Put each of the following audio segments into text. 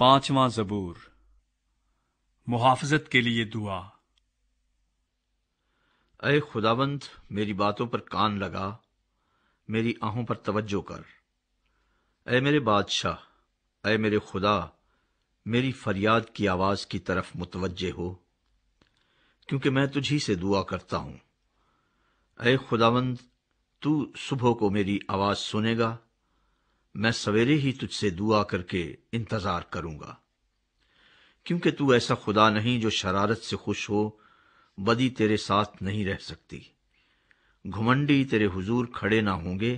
पांचवा जबूर मुहाफजत के लिए दुआ अ खुदावंत मेरी बातों पर कान लगा मेरी आहों पर तवज्जो कर अ मेरे बादशाह अय मेरे खुदा मेरी फरियाद की आवाज़ की तरफ मुतवजे हो क्योंकि मैं तुझी से दुआ करता हूं अ खुदावंद तू सुबह को मेरी आवाज़ सुनेगा मैं सवेरे ही तुझसे दुआ करके इंतजार करूंगा क्योंकि तू ऐसा खुदा नहीं जो शरारत से खुश हो बदी तेरे साथ नहीं रह सकती घुमंडी तेरे हुजूर खड़े ना होंगे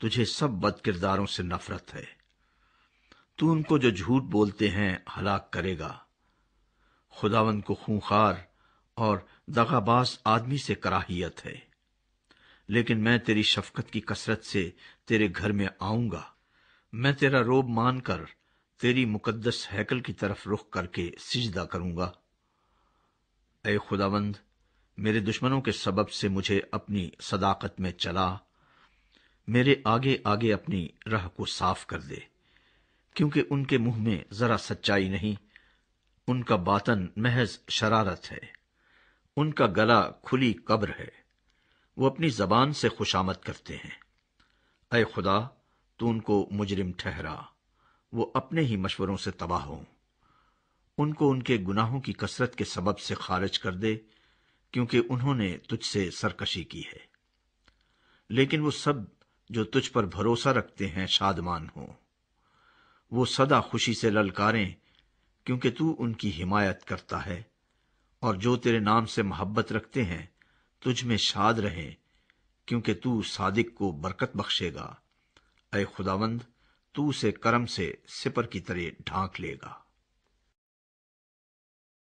तुझे सब बद किरदारों से नफरत है तू उनको जो झूठ बोलते हैं हलाक करेगा खुदावन को खूंखार और दगाबाज आदमी से कराहियत है लेकिन मैं तेरी शफकत की कसरत से तेरे घर में आऊंगा मैं तेरा रोब मानकर तेरी मुकद्दस हैकल की तरफ रुख करके सिजदा करूंगा ए खुदावंद मेरे दुश्मनों के सबब से मुझे अपनी सदाकत में चला मेरे आगे आगे अपनी राह को साफ कर दे क्योंकि उनके मुंह में जरा सच्चाई नहीं उनका बातन महज शरारत है उनका गला खुली कब्र है वो अपनी जबान से खुशामद करते हैं अय खुदा तो उनको मुजरिम ठहरा वो अपने ही मशवरों से तबाह हों उनको उनके गुनाहों की कसरत के सबब से खारिज कर दे क्योंकि उन्होंने तुझसे सरकशी की है लेकिन वो सब जो तुझ पर भरोसा रखते हैं शादमान हों वो सदा खुशी से ललकारें क्योंकि तू उनकी हिमायत करता है और जो तेरे नाम से मोहब्बत रखते हैं तुझ में शाद रहें क्योंकि तू सादिक को बरकत बख्शेगा अय खुदावंद तू उसे कर्म से सिपर की तरह ढांक लेगा